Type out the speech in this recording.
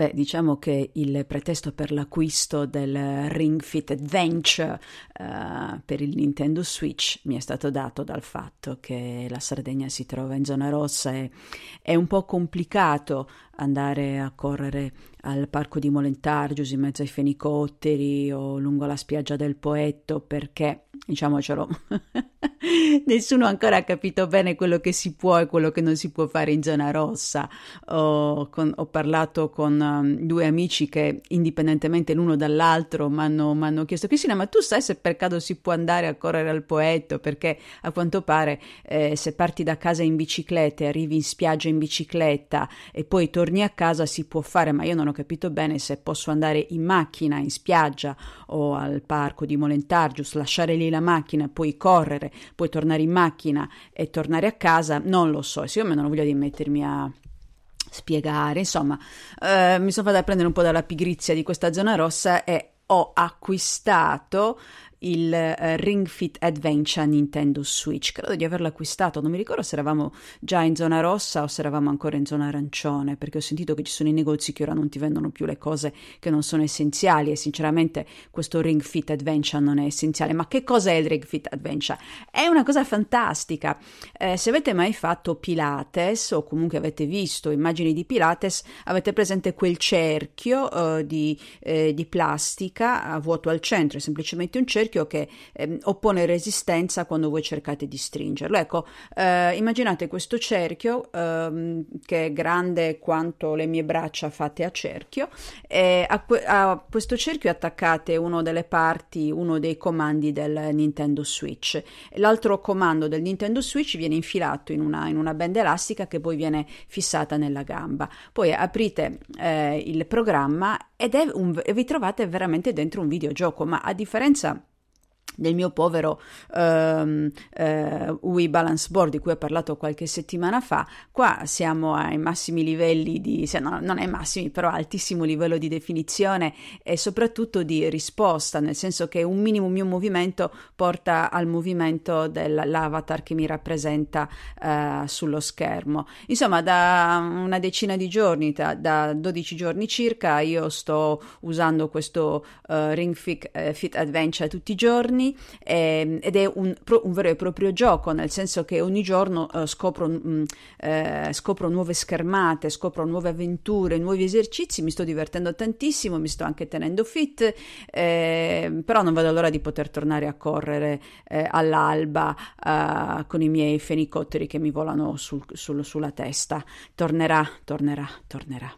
Beh, diciamo che il pretesto per l'acquisto del Ring Fit Adventure uh, per il Nintendo Switch mi è stato dato dal fatto che la Sardegna si trova in zona rossa e è un po' complicato andare a correre al parco di Molentargius in mezzo ai fenicotteri o lungo la spiaggia del Poetto perché, diciamocelo, Nessuno ancora ha capito bene quello che si può e quello che non si può fare in zona rossa. Ho, con, ho parlato con um, due amici che, indipendentemente l'uno dall'altro, mi hanno chiesto: Cristina, ma tu sai se per caso si può andare a correre al poetto? Perché a quanto pare, eh, se parti da casa in bicicletta e arrivi in spiaggia in bicicletta e poi torni a casa, si può fare. Ma io non ho capito bene se posso andare in macchina in spiaggia o al parco di Molentargius, lasciare lì la macchina e poi correre puoi tornare in macchina e tornare a casa, non lo so, siccome non ho voglia di mettermi a spiegare, insomma, eh, mi sono fatta prendere un po' dalla pigrizia di questa zona rossa e ho acquistato il eh, Ring Fit Adventure Nintendo Switch. Credo di averlo acquistato, non mi ricordo se eravamo già in zona rossa o se eravamo ancora in zona arancione, perché ho sentito che ci sono i negozi che ora non ti vendono più le cose che non sono essenziali e sinceramente questo Ring Fit Adventure non è essenziale. Ma che cos'è il Ring Fit Adventure? È una cosa fantastica. Eh, se avete mai fatto Pilates o comunque avete visto immagini di Pilates, avete presente quel cerchio eh, di, eh, di plastica vuoto al centro, è semplicemente un cerchio cerchio che eh, oppone resistenza quando voi cercate di stringerlo. Ecco, eh, immaginate questo cerchio eh, che è grande quanto le mie braccia fatte a cerchio e a, que- a questo cerchio attaccate una delle parti, uno dei comandi del Nintendo Switch. L'altro comando del Nintendo Switch viene infilato in una, in una benda elastica che poi viene fissata nella gamba. Poi aprite eh, il programma ed è un, vi trovate veramente dentro un videogioco, ma a differenza del mio povero um, uh, UI Balance Board di cui ho parlato qualche settimana fa, qua siamo ai massimi livelli di, cioè no, non ai massimi, però altissimo livello di definizione e soprattutto di risposta, nel senso che un minimo mio movimento porta al movimento dell'avatar che mi rappresenta uh, sullo schermo. Insomma, da una decina di giorni, da, da 12 giorni circa, io sto usando questo uh, Ring Fit, eh, Fit Adventure tutti i giorni eh, ed è un, un, vero e proprio gioco, nel senso che ogni giorno eh, scopro, mh, mm, eh, scopro, nuove schermate, scopro nuove avventure, nuovi esercizi, mi sto divertendo tantissimo, mi sto anche tenendo fit, ehm, però non vedo l'ora di poter tornare a correre eh, all'alba eh, con i miei fenicotteri che mi volano sul, sul, sulla testa. Tornerà, tornerà, tornerà.